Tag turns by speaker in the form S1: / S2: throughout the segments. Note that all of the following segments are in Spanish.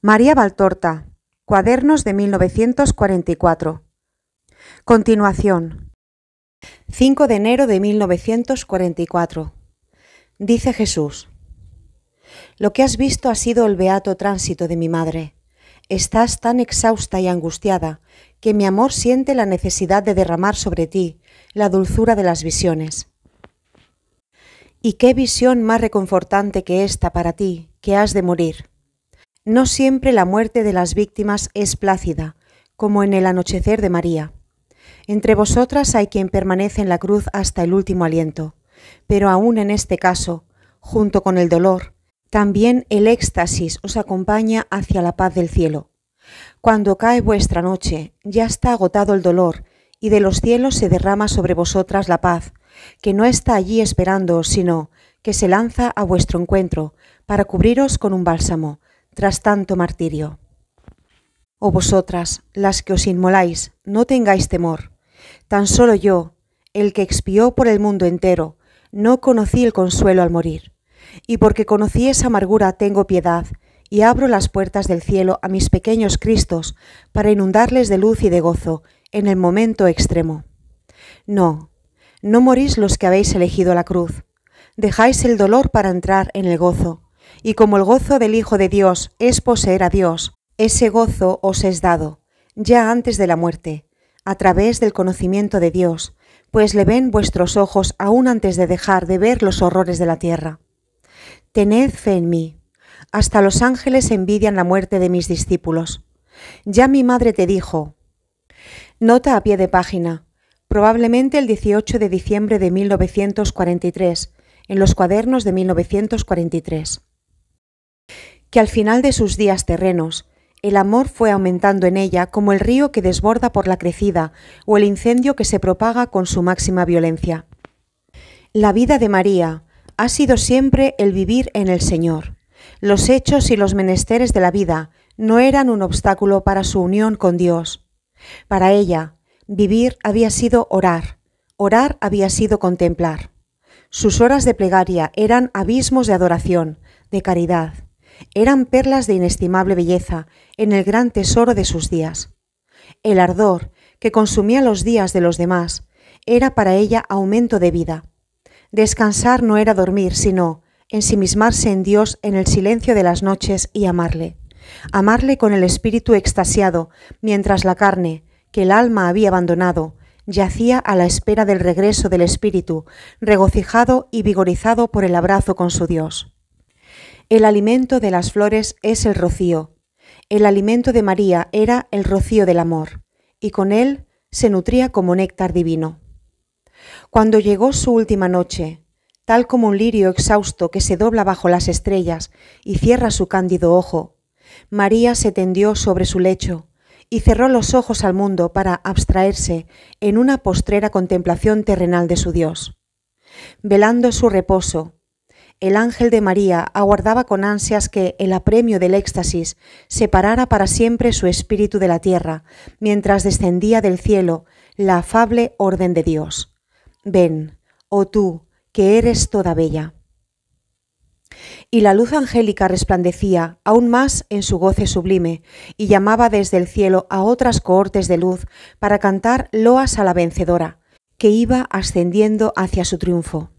S1: María Valtorta, Cuadernos de 1944. Continuación. 5 de enero de 1944. Dice Jesús, Lo que has visto ha sido el beato tránsito de mi madre. Estás tan exhausta y angustiada que mi amor siente la necesidad de derramar sobre ti la dulzura de las visiones. ¿Y qué visión más reconfortante que esta para ti, que has de morir? No siempre la muerte de las víctimas es plácida, como en el anochecer de María. Entre vosotras hay quien permanece en la cruz hasta el último aliento, pero aún en este caso, junto con el dolor, también el éxtasis os acompaña hacia la paz del cielo. Cuando cae vuestra noche, ya está agotado el dolor, y de los cielos se derrama sobre vosotras la paz, que no está allí esperando sino que se lanza a vuestro encuentro, para cubriros con un bálsamo, tras tanto martirio. Oh vosotras, las que os inmoláis, no tengáis temor. Tan solo yo, el que expió por el mundo entero, no conocí el consuelo al morir. Y porque conocí esa amargura tengo piedad, y abro las puertas del cielo a mis pequeños Cristos para inundarles de luz y de gozo en el momento extremo. No, no morís los que habéis elegido la cruz. Dejáis el dolor para entrar en el gozo y como el gozo del Hijo de Dios es poseer a Dios, ese gozo os es dado, ya antes de la muerte, a través del conocimiento de Dios, pues le ven vuestros ojos aún antes de dejar de ver los horrores de la tierra. Tened fe en mí. Hasta los ángeles envidian la muerte de mis discípulos. Ya mi madre te dijo. Nota a pie de página. Probablemente el 18 de diciembre de 1943, en los cuadernos de 1943 que al final de sus días terrenos, el amor fue aumentando en ella como el río que desborda por la crecida o el incendio que se propaga con su máxima violencia. La vida de María ha sido siempre el vivir en el Señor. Los hechos y los menesteres de la vida no eran un obstáculo para su unión con Dios. Para ella, vivir había sido orar, orar había sido contemplar. Sus horas de plegaria eran abismos de adoración, de caridad eran perlas de inestimable belleza en el gran tesoro de sus días. El ardor que consumía los días de los demás era para ella aumento de vida. Descansar no era dormir, sino ensimismarse en Dios en el silencio de las noches y amarle. Amarle con el espíritu extasiado, mientras la carne, que el alma había abandonado, yacía a la espera del regreso del espíritu, regocijado y vigorizado por el abrazo con su Dios. El alimento de las flores es el rocío. El alimento de María era el rocío del amor, y con él se nutría como néctar divino. Cuando llegó su última noche, tal como un lirio exhausto que se dobla bajo las estrellas y cierra su cándido ojo, María se tendió sobre su lecho y cerró los ojos al mundo para abstraerse en una postrera contemplación terrenal de su Dios. Velando su reposo, el ángel de María aguardaba con ansias que el apremio del éxtasis separara para siempre su espíritu de la tierra, mientras descendía del cielo la afable orden de Dios. Ven, oh tú, que eres toda bella. Y la luz angélica resplandecía aún más en su goce sublime, y llamaba desde el cielo a otras cohortes de luz para cantar loas a la vencedora, que iba ascendiendo hacia su triunfo.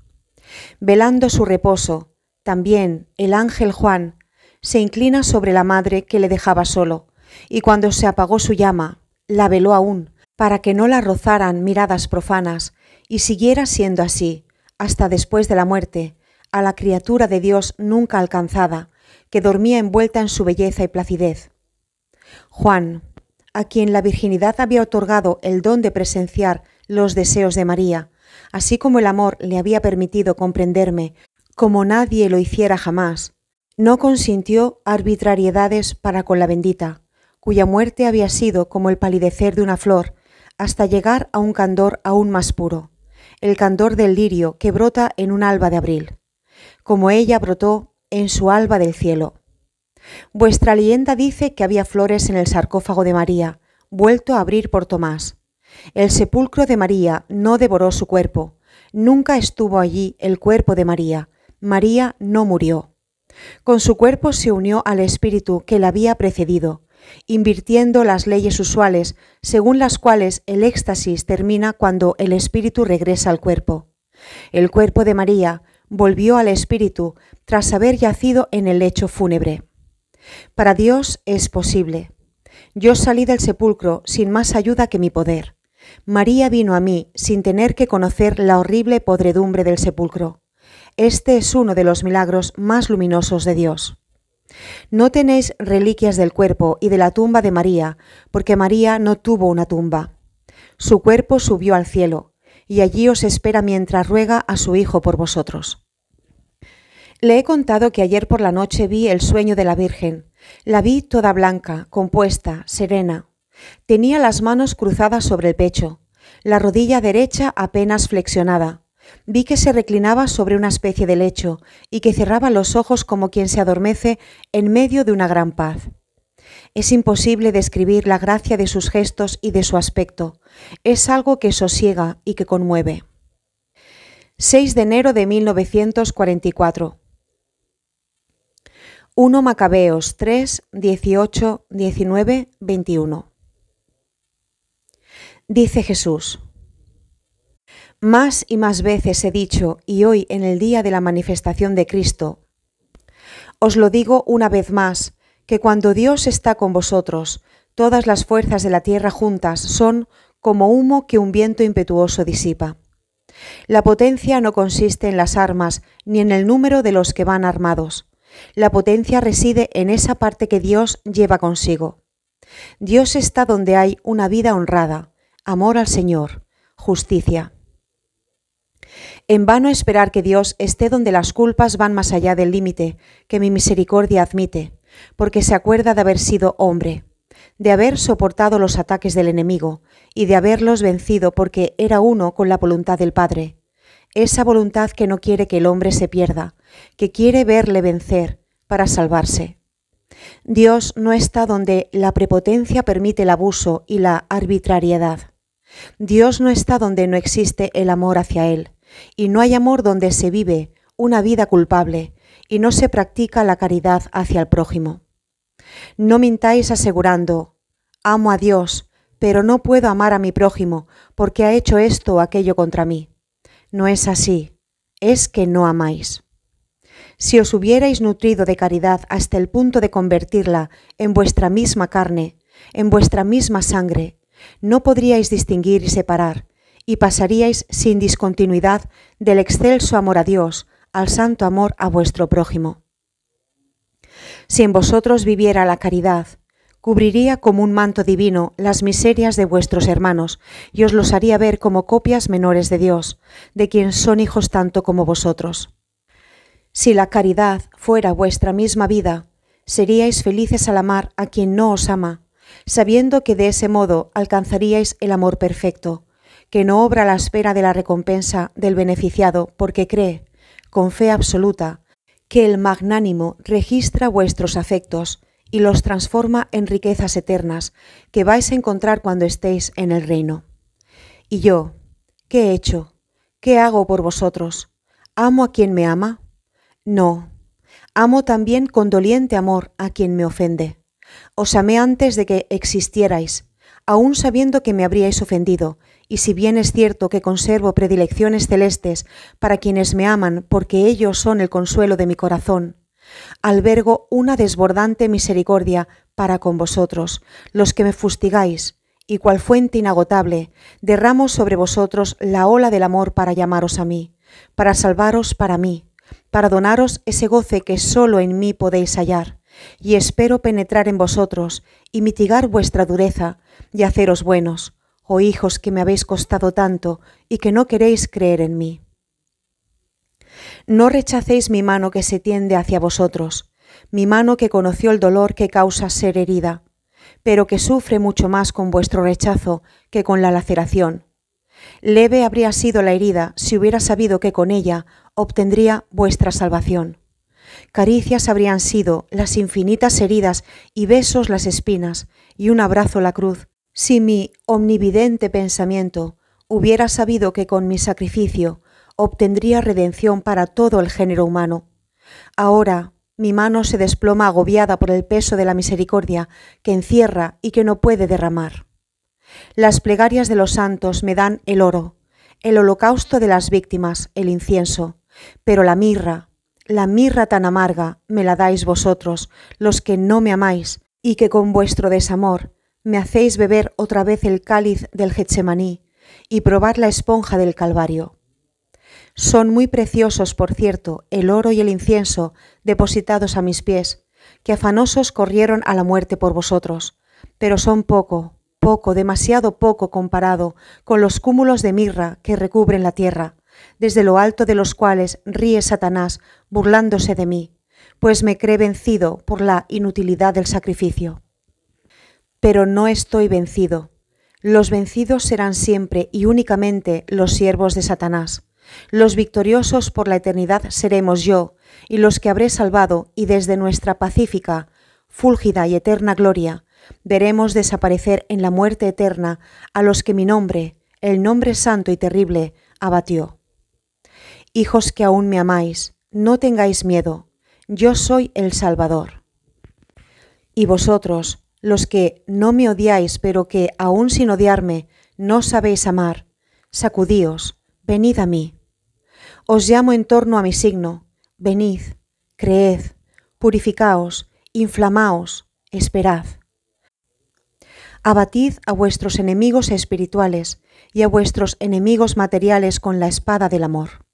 S1: Velando su reposo, también el ángel Juan se inclina sobre la madre que le dejaba solo, y cuando se apagó su llama, la veló aún, para que no la rozaran miradas profanas, y siguiera siendo así, hasta después de la muerte, a la criatura de Dios nunca alcanzada, que dormía envuelta en su belleza y placidez. Juan, a quien la virginidad había otorgado el don de presenciar los deseos de María, Así como el amor le había permitido comprenderme, como nadie lo hiciera jamás, no consintió arbitrariedades para con la bendita, cuya muerte había sido como el palidecer de una flor, hasta llegar a un candor aún más puro, el candor del lirio que brota en un alba de abril, como ella brotó en su alba del cielo. Vuestra leyenda dice que había flores en el sarcófago de María, vuelto a abrir por Tomás, el sepulcro de María no devoró su cuerpo. Nunca estuvo allí el cuerpo de María. María no murió. Con su cuerpo se unió al espíritu que la había precedido, invirtiendo las leyes usuales, según las cuales el éxtasis termina cuando el espíritu regresa al cuerpo. El cuerpo de María volvió al espíritu tras haber yacido en el lecho fúnebre. Para Dios es posible. Yo salí del sepulcro sin más ayuda que mi poder. María vino a mí sin tener que conocer la horrible podredumbre del sepulcro. Este es uno de los milagros más luminosos de Dios. No tenéis reliquias del cuerpo y de la tumba de María, porque María no tuvo una tumba. Su cuerpo subió al cielo, y allí os espera mientras ruega a su Hijo por vosotros. Le he contado que ayer por la noche vi el sueño de la Virgen. La vi toda blanca, compuesta, serena, Tenía las manos cruzadas sobre el pecho, la rodilla derecha apenas flexionada. Vi que se reclinaba sobre una especie de lecho y que cerraba los ojos como quien se adormece en medio de una gran paz. Es imposible describir la gracia de sus gestos y de su aspecto. Es algo que sosiega y que conmueve. 6 de enero de 1944. 1 Macabeos 3, 18, 19, 21. Dice Jesús, más y más veces he dicho, y hoy en el día de la manifestación de Cristo, os lo digo una vez más, que cuando Dios está con vosotros, todas las fuerzas de la tierra juntas son como humo que un viento impetuoso disipa. La potencia no consiste en las armas ni en el número de los que van armados. La potencia reside en esa parte que Dios lleva consigo. Dios está donde hay una vida honrada, amor al Señor, justicia. En vano esperar que Dios esté donde las culpas van más allá del límite que mi misericordia admite, porque se acuerda de haber sido hombre, de haber soportado los ataques del enemigo y de haberlos vencido porque era uno con la voluntad del Padre, esa voluntad que no quiere que el hombre se pierda, que quiere verle vencer para salvarse. Dios no está donde la prepotencia permite el abuso y la arbitrariedad. Dios no está donde no existe el amor hacia Él, y no hay amor donde se vive una vida culpable y no se practica la caridad hacia el prójimo. No mintáis asegurando, amo a Dios, pero no puedo amar a mi prójimo porque ha hecho esto o aquello contra mí. No es así, es que no amáis si os hubierais nutrido de caridad hasta el punto de convertirla en vuestra misma carne, en vuestra misma sangre, no podríais distinguir y separar, y pasaríais sin discontinuidad del excelso amor a Dios al santo amor a vuestro prójimo. Si en vosotros viviera la caridad, cubriría como un manto divino las miserias de vuestros hermanos y os los haría ver como copias menores de Dios, de quien son hijos tanto como vosotros. Si la caridad fuera vuestra misma vida, seríais felices al amar a quien no os ama, sabiendo que de ese modo alcanzaríais el amor perfecto, que no obra la espera de la recompensa del beneficiado, porque cree, con fe absoluta, que el magnánimo registra vuestros afectos y los transforma en riquezas eternas que vais a encontrar cuando estéis en el reino. Y yo, ¿qué he hecho? ¿Qué hago por vosotros? ¿Amo a quien me ama? No, amo también con doliente amor a quien me ofende. Os amé antes de que existierais, aún sabiendo que me habríais ofendido, y si bien es cierto que conservo predilecciones celestes para quienes me aman, porque ellos son el consuelo de mi corazón, albergo una desbordante misericordia para con vosotros, los que me fustigáis, y cual fuente inagotable, derramo sobre vosotros la ola del amor para llamaros a mí, para salvaros para mí, para donaros ese goce que sólo en mí podéis hallar, y espero penetrar en vosotros y mitigar vuestra dureza y haceros buenos, oh hijos que me habéis costado tanto y que no queréis creer en mí. No rechacéis mi mano que se tiende hacia vosotros, mi mano que conoció el dolor que causa ser herida, pero que sufre mucho más con vuestro rechazo que con la laceración Leve habría sido la herida si hubiera sabido que con ella obtendría vuestra salvación. Caricias habrían sido las infinitas heridas y besos las espinas y un abrazo la cruz, si mi omnividente pensamiento hubiera sabido que con mi sacrificio obtendría redención para todo el género humano. Ahora mi mano se desploma agobiada por el peso de la misericordia que encierra y que no puede derramar. Las plegarias de los santos me dan el oro, el holocausto de las víctimas, el incienso, pero la mirra, la mirra tan amarga, me la dais vosotros, los que no me amáis, y que con vuestro desamor me hacéis beber otra vez el cáliz del Getsemaní y probar la esponja del Calvario. Son muy preciosos, por cierto, el oro y el incienso depositados a mis pies, que afanosos corrieron a la muerte por vosotros, pero son poco, poco, demasiado poco comparado con los cúmulos de mirra que recubren la tierra, desde lo alto de los cuales ríe Satanás burlándose de mí, pues me cree vencido por la inutilidad del sacrificio. Pero no estoy vencido. Los vencidos serán siempre y únicamente los siervos de Satanás. Los victoriosos por la eternidad seremos yo, y los que habré salvado, y desde nuestra pacífica, fúlgida y eterna gloria, veremos desaparecer en la muerte eterna a los que mi nombre, el nombre santo y terrible, abatió. Hijos que aún me amáis, no tengáis miedo, yo soy el Salvador. Y vosotros, los que no me odiáis, pero que aún sin odiarme, no sabéis amar, sacudíos, venid a mí. Os llamo en torno a mi signo, venid, creed, purificaos, inflamaos, esperad. Abatid a vuestros enemigos espirituales y a vuestros enemigos materiales con la espada del amor.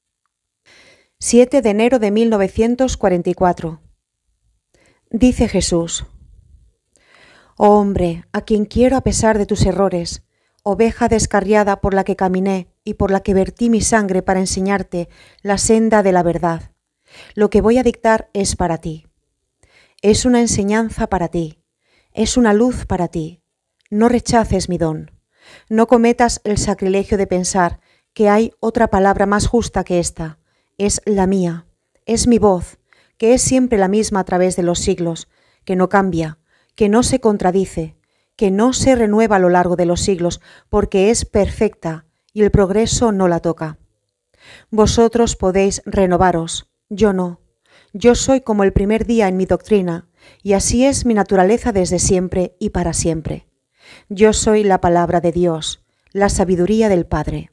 S1: 7 de enero de 1944. Dice Jesús, Oh hombre, a quien quiero a pesar de tus errores, oveja descarriada por la que caminé y por la que vertí mi sangre para enseñarte la senda de la verdad. Lo que voy a dictar es para ti. Es una enseñanza para ti. Es una luz para ti no rechaces mi don. No cometas el sacrilegio de pensar que hay otra palabra más justa que esta. Es la mía, es mi voz, que es siempre la misma a través de los siglos, que no cambia, que no se contradice, que no se renueva a lo largo de los siglos, porque es perfecta y el progreso no la toca. Vosotros podéis renovaros, yo no. Yo soy como el primer día en mi doctrina, y así es mi naturaleza desde siempre y para siempre. Yo soy la palabra de Dios, la sabiduría del Padre.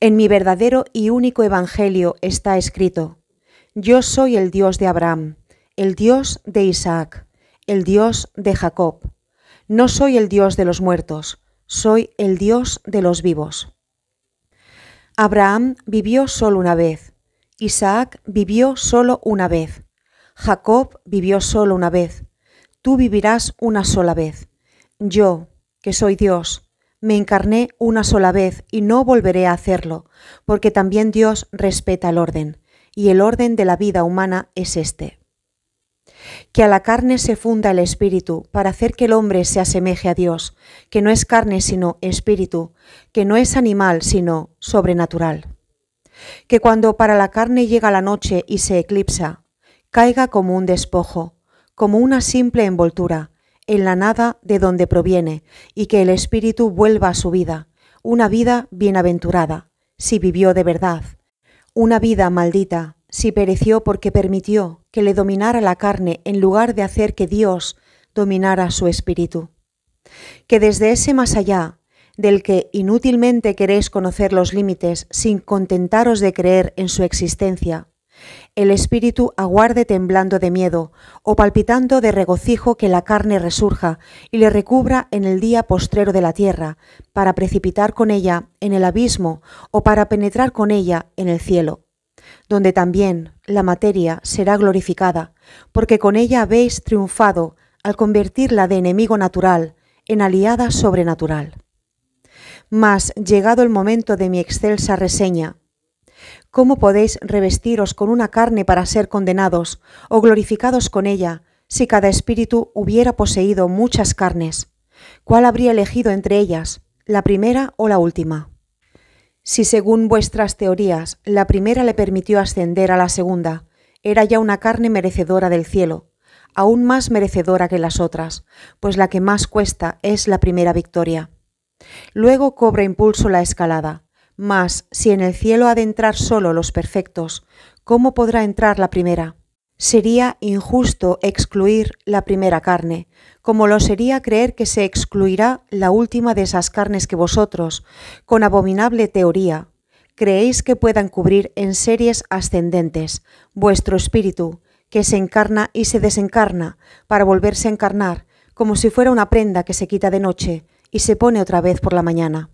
S1: En mi verdadero y único Evangelio está escrito, Yo soy el Dios de Abraham, el Dios de Isaac, el Dios de Jacob. No soy el Dios de los muertos, soy el Dios de los vivos. Abraham vivió solo una vez, Isaac vivió solo una vez, Jacob vivió solo una vez, tú vivirás una sola vez. Yo, que soy Dios, me encarné una sola vez y no volveré a hacerlo, porque también Dios respeta el orden, y el orden de la vida humana es este. Que a la carne se funda el espíritu para hacer que el hombre se asemeje a Dios, que no es carne sino espíritu, que no es animal sino sobrenatural. Que cuando para la carne llega la noche y se eclipsa, caiga como un despojo, como una simple envoltura, en la nada de donde proviene, y que el espíritu vuelva a su vida, una vida bienaventurada, si vivió de verdad, una vida maldita, si pereció porque permitió que le dominara la carne en lugar de hacer que Dios dominara su espíritu. Que desde ese más allá, del que inútilmente queréis conocer los límites sin contentaros de creer en su existencia, el espíritu aguarde temblando de miedo, o palpitando de regocijo que la carne resurja y le recubra en el día postrero de la tierra, para precipitar con ella en el abismo o para penetrar con ella en el cielo donde también la materia será glorificada, porque con ella habéis triunfado al convertirla de enemigo natural en aliada sobrenatural. Mas, llegado el momento de mi excelsa reseña, ¿Cómo podéis revestiros con una carne para ser condenados o glorificados con ella, si cada espíritu hubiera poseído muchas carnes? ¿Cuál habría elegido entre ellas, la primera o la última? Si según vuestras teorías la primera le permitió ascender a la segunda, era ya una carne merecedora del cielo, aún más merecedora que las otras, pues la que más cuesta es la primera victoria. Luego cobra impulso la escalada, mas si en el cielo ha de entrar solo los perfectos, ¿cómo podrá entrar la primera? Sería injusto excluir la primera carne, como lo sería creer que se excluirá la última de esas carnes que vosotros, con abominable teoría, creéis que puedan cubrir en series ascendentes vuestro espíritu, que se encarna y se desencarna para volverse a encarnar, como si fuera una prenda que se quita de noche y se pone otra vez por la mañana.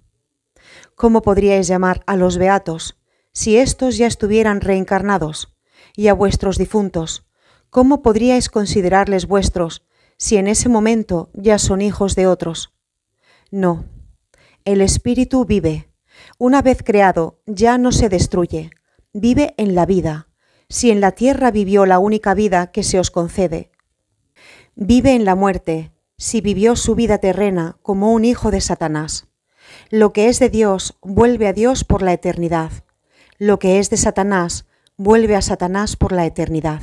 S1: ¿Cómo podríais llamar a los beatos si éstos ya estuvieran reencarnados? Y a vuestros difuntos, ¿cómo podríais considerarles vuestros si en ese momento ya son hijos de otros? No, el espíritu vive. Una vez creado, ya no se destruye, vive en la vida, si en la tierra vivió la única vida que se os concede. Vive en la muerte, si vivió su vida terrena como un hijo de Satanás. Lo que es de Dios vuelve a Dios por la eternidad. Lo que es de Satanás vuelve a Satanás por la eternidad.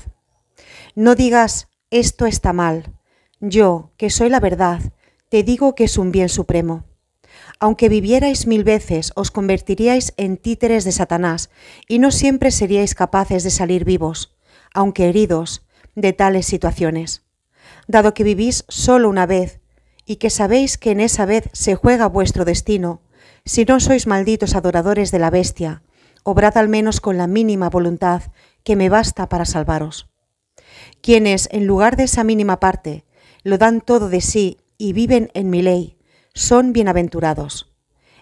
S1: No digas, esto está mal. Yo, que soy la verdad, te digo que es un bien supremo. Aunque vivierais mil veces, os convertiríais en títeres de Satanás, y no siempre seríais capaces de salir vivos, aunque heridos, de tales situaciones. Dado que vivís solo una vez y que sabéis que en esa vez se juega vuestro destino, si no sois malditos adoradores de la bestia, obrad al menos con la mínima voluntad que me basta para salvaros. Quienes, en lugar de esa mínima parte, lo dan todo de sí y viven en mi ley, son bienaventurados.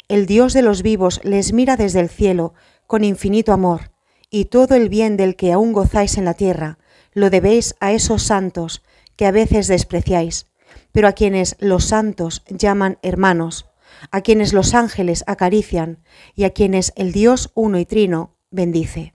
S1: El Dios de los vivos les mira desde el cielo con infinito amor, y todo el bien del que aún gozáis en la tierra, lo debéis a esos santos que a veces despreciáis, pero a quienes los santos llaman hermanos, a quienes los ángeles acarician y a quienes el Dios uno y trino bendice.